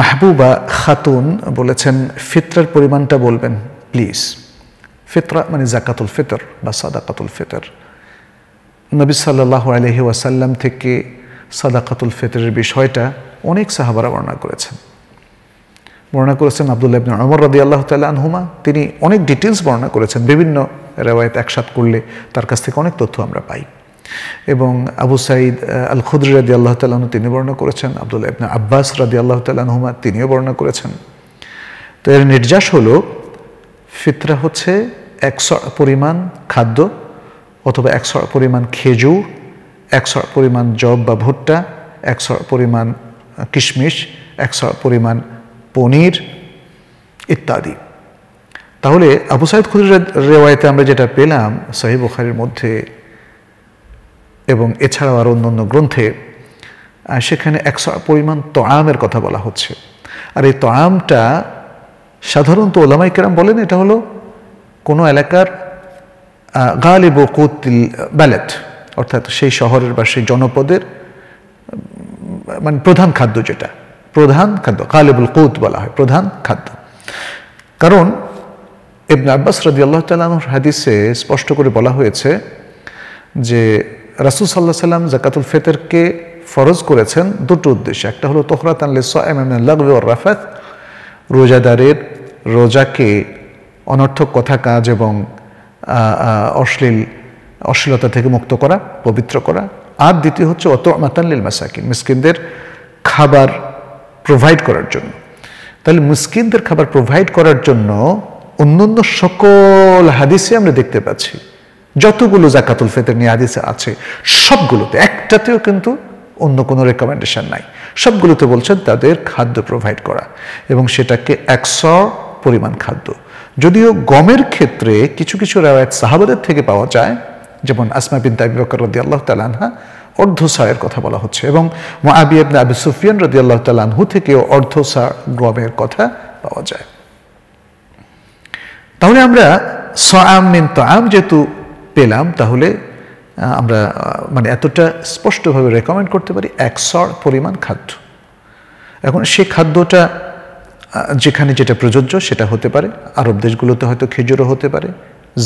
মাহবুবা খাতুন বলেছেন ফিতরার পরিমাণটা বলবেন প্লিজ ফিতরা মানে জাকাতুল ফিতর বা সাদাকাতুল ফিতর নবী সাল্লাহ আলহি ওয়াসাল্লাম থেকে সাদাকাতুল ফিতরের বিষয়টা অনেক সাহাবারা বর্ণনা করেছেন বর্ণনা করেছেন আবদুল্লাহ ইবনে অমর রদি আল্লাহ তাল্লাহ আনহুমা তিনি অনেক ডিটেলস বর্ণনা করেছেন বিভিন্ন রেওয়ায়ত একসাথ করলে তার কাছ থেকে অনেক তথ্য আমরা পাই এবং আবু সাইদ আল খুদ্র রাদি আল্লাহ তালন তিনি বর্ণনা করেছেন আবদুল্লাহ ইবনা আব্বাস রাদি আল্লাহ তালাহনুমা তিনিও বর্ণনা করেছেন তো এর নির্যাস হলো ফিতরা হচ্ছে একশো পরিমাণ খাদ্য অথবা একশো পরিমাণ খেজুর একশো পরিমাণ জব বা ভুট্টা একশো পরিমাণ কিশমিশ একশো পরিমাণ পনির ইত্যাদি তাহলে আবু সাইদ খুদির রেওয়ায়তে আমরা যেটা পেলাম সাহিব বুখারির মধ্যে এবং এছাড়াও আর অন্য অন্য গ্রন্থে সেখানে একশো পরিমাণ তোয়ামের কথা বলা হচ্ছে আর এই তয়ামটা সাধারণত ওলামাই কেরাম বলেন এটা হলো কোনো এলাকার গালিব কুতিল ব্যালেট অর্থাৎ সেই শহরের বা সেই জনপদের মানে প্রধান খাদ্য যেটা প্রধান খাদ্য কালেবুল কৌত বলা হয় প্রধান খাদ্য কারণ ইবনে আব্বাস রাজি আল্লাহ তাল হাদিসে স্পষ্ট করে বলা হয়েছে যে রাসুল সাল্লাহ সাল্লাম জাকাতুল ফেতেরকে ফরজ করেছেন দুটো উদ্দেশ্য একটা হলো তোহরাত লাগবে ওর রাফাত রোজাদারের রোজাকে অনর্থক কথা কাজ এবং অশ্লীল অশ্লীলতা থেকে মুক্ত করা পবিত্র করা আর দ্বিতীয় হচ্ছে অত মাতানলিল মাসাকিন মিসকিনদের খাবার প্রোভাইড করার জন্য তাহলে মুসকিনদের খাবার প্রোভাইড করার জন্য অন্যান্য সকল হাদিসে আমরা দেখতে পাচ্ছি যতগুলো জাকাতুল ফেতের নিয়ে আছে সবগুলোতে একটাতেও কিন্তু অন্য কোনো রেকমেন্ডেশন নাই সবগুলোতে বলছেন তাদের খাদ্য প্রোভাইড করা এবং সেটাকে একশ পরিমাণ খাদ্য যদিও গমের ক্ষেত্রে কিছু কিছু রেওয়ায়ত সাহাবাদের থেকে পাওয়া যায় যেমন আসমা বিন তাবি বকর রদি আল্লাহ তালানহা অর্ধ সায়ের কথা বলা হচ্ছে এবং মহাবি আবনা আবি সুফিয়ান রদি আল্লাহ তালানহু থেকেও অর্ধ সার গমের কথা পাওয়া যায় তাহলে আমরা সাম মিন তো আম যেহেতু পেলাম তাহলে আমরা মানে এতটা স্পষ্টভাবে রেকমেন্ড করতে পারি একশর পরিমাণ খাদ্য এখন সে খাদ্যটা যেখানে যেটা প্রযোজ্য সেটা হতে পারে আরব দেশগুলোতে হয়তো খেজুরও হতে পারে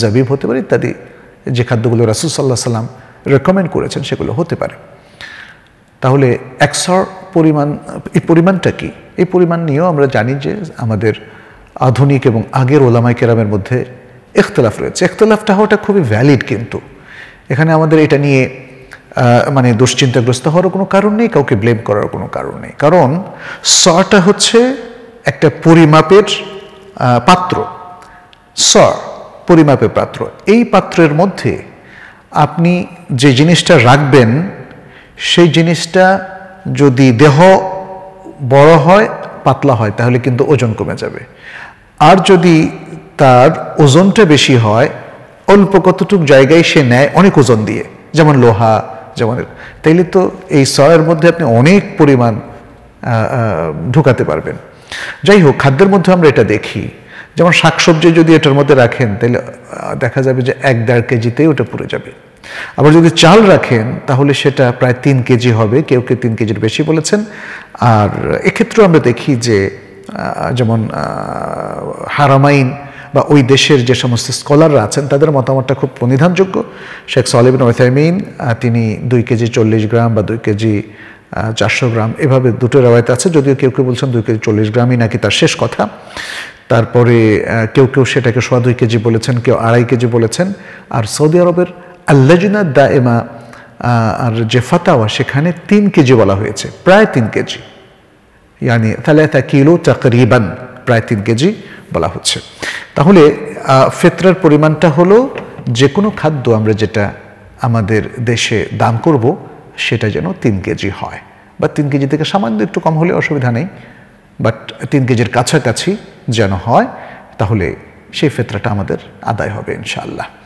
জাবিব হতে পারে ইত্যাদি যে খাদ্যগুলো রাসুল সাল্লাহ সাল্লাম রেকমেন্ড করেছেন সেগুলো হতে পারে তাহলে একশর পরিমাণ এই পরিমাণটা কি এই পরিমাণ নিয়েও আমরা জানি যে আমাদের আধুনিক এবং আগের ওলামাই কেরামের মধ্যে এখতলাফ রয়েছে এখতলাফটা হওয়াটা খুবই ভ্যালিড কিন্তু এখানে আমাদের এটা নিয়ে মানে দুশ্চিন্তাগ্রস্ত হওয়ার কোনো কারণ নেই কাউকে ব্লেম করার কোনো কারণ নেই কারণ সটা হচ্ছে একটা পরিমাপের পাত্র স পরিমাপের পাত্র এই পাত্রের মধ্যে আপনি যে জিনিসটা রাখবেন সেই জিনিসটা যদি দেহ বড় হয় পাতলা হয় তাহলে কিন্তু ওজন কমে যাবে আর যদি তার ওজনটা বেশি হয় অল্প কতটুক জায়গায় সে নেয় অনেক ওজন দিয়ে যেমন লোহা যেমন তাইলে তো এই সয়ের মধ্যে আপনি অনেক পরিমাণ ঢুকাতে পারবেন যাই হোক খাদ্যের মধ্যে আমরা এটা দেখি যেমন শাকসবজি যদি এটার মধ্যে রাখেন তাহলে দেখা যাবে যে এক দেড় কেজিতেই ওটা পুরে যাবে আবার যদি চাল রাখেন তাহলে সেটা প্রায় তিন কেজি হবে কেউ কেউ তিন কেজির বেশি বলেছেন আর এক্ষেত্রেও আমরা দেখি যে যেমন হারামাইন বা ওই দেশের যে সমস্ত স্কলাররা আছেন তাদের মতামতটা খুব প্রনিধানযোগ্য শেখ সালিবিন ওয়েথাইমিন তিনি দুই কেজি চল্লিশ গ্রাম বা দুই কেজি চারশো গ্রাম এভাবে দুটো রেওয়ায়ত আছে যদিও কেউ কেউ বলছেন দুই কেজি চল্লিশ গ্রামই নাকি তার শেষ কথা তারপরে কেউ কেউ সেটাকে সোয়া দুই কেজি বলেছেন কেউ আড়াই কেজি বলেছেন আর সৌদি আরবের আল্লাজিনা দা এমা আর যে ফাতাওয়া সেখানে তিন কেজি বলা হয়েছে প্রায় তিন কেজি ইয়ানি তাহলে তা কিলো চাকরিবান প্রায় তিন কেজি বলা হচ্ছে তাহলে ফেতরার পরিমাণটা হলো যে কোনো খাদ্য আমরা যেটা আমাদের দেশে দান করব সেটা যেন তিন কেজি হয় বা তিন কেজি থেকে সামান্য একটু কম হলে অসুবিধা নেই বাট তিন কেজির কাছাকাছি যেন হয় তাহলে সেই ফেতরাটা আমাদের আদায় হবে ইনশাআল্লাহ